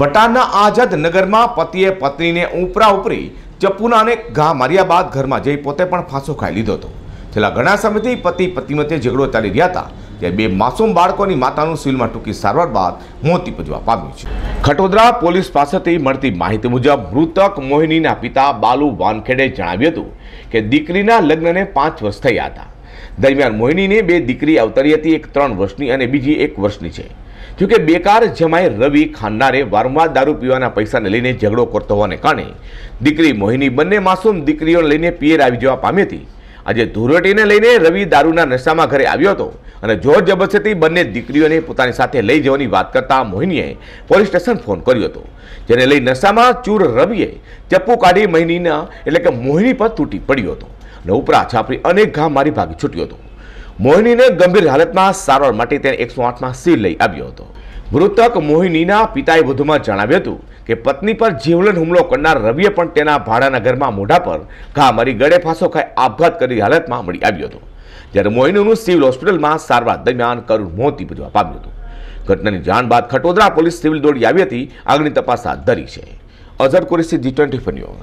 બટાના આઝાદ નગરમાં પતિએ પત્નીને ઉપરા ઉપરી ચપ્પુના ઘા માર્યા બાદ ઘરમાં જઈ પોતે પણ ફાંસો ખાઈ લીધો હતો છેલ્લા ઘણા સમયથી પતિ પત્ની મધ્યે ઝઘડો ચાલી રહ્યા હતા ત્યારે બે માસૂમ બાળકોની માતાનું સિવિલમાં ટૂંકી સારવાર બાદ મોત નિપજવા પામ્યું છે ખટોદરા પોલીસ પાસેથી મળતી માહિતી મુજબ મૃતક મોહિનીના પિતા બાલુ વાનખેડે જણાવ્યું હતું કે દીકરીના લગ્નને પાંચ વર્ષ થયા હતા દરમિયાન મોહિનીને બે દીકરી અવતરી હતી એક ત્રણ વર્ષની અને બીજી એક વર્ષની છે જોકે બેકાર જમાઈ રવિ ખાનનારે વારંવાર દારૂ પીવાના પૈસાને લઈને ઝઘડો કરતો હોવાને કારણે દીકરી મોહિની બંને માસૂમ દીકરીઓને લઈને પિયર આવી જવા પામી હતી આજે ધૂરોટીને લઈને રવિ દારૂના નશામાં ઘરે આવ્યો હતો અને જોર જબરસ્તી બંને દીકરીઓને પોતાની સાથે લઈ જવાની વાત કરતા મોહિનીએ પોલીસ સ્ટેશન ફોન કર્યો હતો જેને લઈ નશામાં ચૂર રવિએ ચપ્પુ કાઢી મોહિનીના એટલે કે મોહિની પર તૂટી પડ્યો હતો અને ઉપરા છાપરી અનેક ઘા મારી ભાગી છૂટ્યો હતો મોહિનીને ગંભીર હાલતમાં સારવાર માટે તેને એકસો આઠમાં સીલ લઈ આવ્યો હતો મૃતક મોહિનીના પિતાએ વધુમાં જણાવ્યું હતું કે પત્ની પર જીવલન હુમલો કરનાર રવિએ પણ તેના ભાડાના ઘરમાં મોઢા પર ઘા મારી ગળે ફાંસો ખાઈ આપઘાત કરી હાલતમાં મળી આવ્યો હતો જ્યારે મોહિનીનું સિવિલ હોસ્પિટલમાં સારવાર દરમિયાન કરુણ મોત નીપજવા પામ્યું હતું ઘટનાની જાણ બાદ ખટોદરા પોલીસ સિવિલ દોડી આવી હતી આગળની તપાસ હાથ ધરી છે Azhar Qureshi ji twenty four news